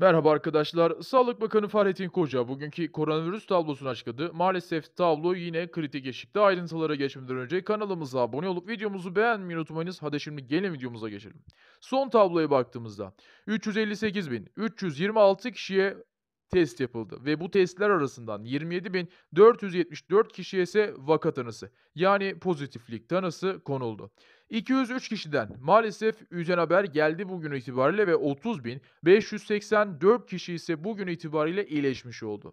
Merhaba arkadaşlar. Sağlık Bakanı Fahrettin Koca bugünkü koronavirüs tablosunu açıkladı. Maalesef tablo yine kritik eşikte. Ayrıntılara geçmeden önce kanalımıza abone olup videomuzu beğenmeyi unutmayınız. Hadi şimdi gelin videomuza geçelim. Son tabloya baktığımızda 358.326 kişiye test yapıldı ve bu testler arasından 27.474 kişiye ise vaka tanısı yani pozitiflik tanısı konuldu. 203 kişiden maalesef üzen haber geldi bugün itibariyle ve 30.584 kişi ise bugün itibariyle iyileşmiş oldu.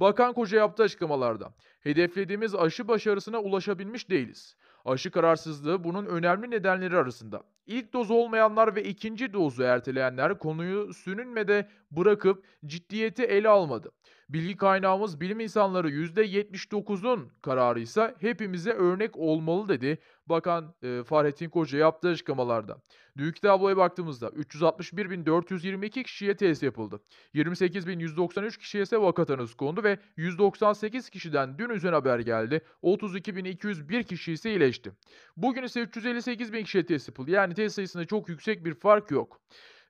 Bakan Koca yaptığı açıklamalarda hedeflediğimiz aşı başarısına ulaşabilmiş değiliz. Aşı kararsızlığı bunun önemli nedenleri arasında. İlk doz olmayanlar ve ikinci dozu erteleyenler konuyu sününmede bırakıp ciddiyeti ele almadı. Bilgi kaynağımız bilim insanları %79'un kararı ise hepimize örnek olmalı dedi Bakan e, Fahrettin Koca yaptığı açıklamalarda. Büyük tabloya baktığımızda 361.422 kişiye test yapıldı. 28.193 kişiye ise vaka tanısı kondu ve 198 kişiden dün üzerine haber geldi. 32.201 kişi ise iyileşti. Bugün ise 358.000 kişiye test yapıldı. Yani test sayısında çok yüksek bir fark yok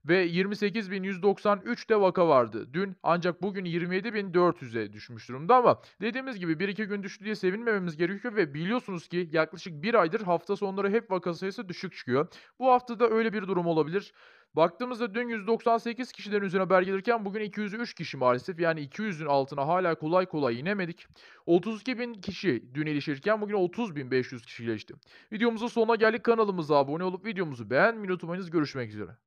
ve 28.193 de vaka vardı dün ancak bugün 27.400'e düşmüş durumda ama dediğimiz gibi 1-2 gün düştü diye sevinmememiz gerekiyor ve biliyorsunuz ki yaklaşık bir aydır hafta sonları hep vaka sayısı düşük çıkıyor. Bu hafta da öyle bir durum olabilir. Baktığımızda dün 198 kişiden üzerine haber gelirken bugün 203 kişi maalesef. Yani 200'ün altına hala kolay kolay inemedik. 32 bin kişi dün ilişirken bugün 30.500 kişi iyileşti. Videomuzun sonuna geldik. Kanalımıza abone olup videomuzu beğenmeyi unutmayınız. Görüşmek üzere.